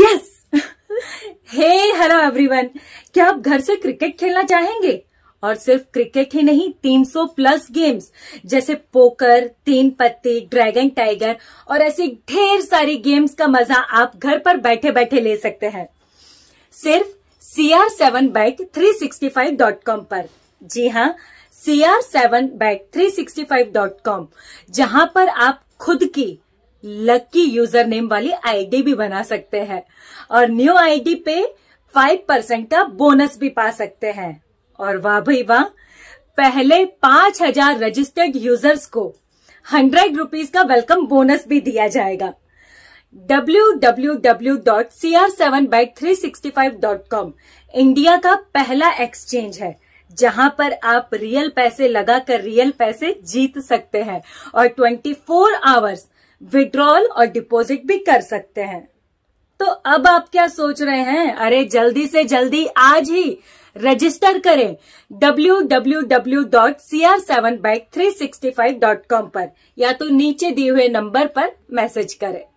yes हे hello everyone क्या आप घर से क्रिकेट खेलना चाहेंगे और सिर्फ क्रिकेट ही नहीं 300 प्लस गेम्स जैसे पोकर तीन पत्ती ड्रैगन टाइगर और ऐसी ढेर सारी गेम्स का मजा आप घर पर बैठे बैठे ले सकते हैं सिर्फ C R seven bet three sixty five dot com पर जी हाँ C R seven bet three sixty five dot com जहां पर आप खुद की लकी यूजर नेम वाली आईडी भी बना सकते हैं और न्यू आईडी पे फाइव परसेंट का बोनस भी पा सकते हैं और वाह भाई वाह पहले पांच हजार रजिस्टर्ड यूजर्स को हंड्रेड रुपीज का वेलकम बोनस भी दिया जाएगा कॉम इंडिया का पहला एक्सचेंज है जहां पर आप रियल पैसे लगाकर रियल पैसे जीत सकते हैं और 24 आवर्स विड्रॉल और डिपॉजिट भी कर सकते हैं तो अब आप क्या सोच रहे हैं अरे जल्दी से जल्दी आज ही रजिस्टर करें www.cr7bike365.com पर या तो नीचे दिए हुए नंबर पर मैसेज करें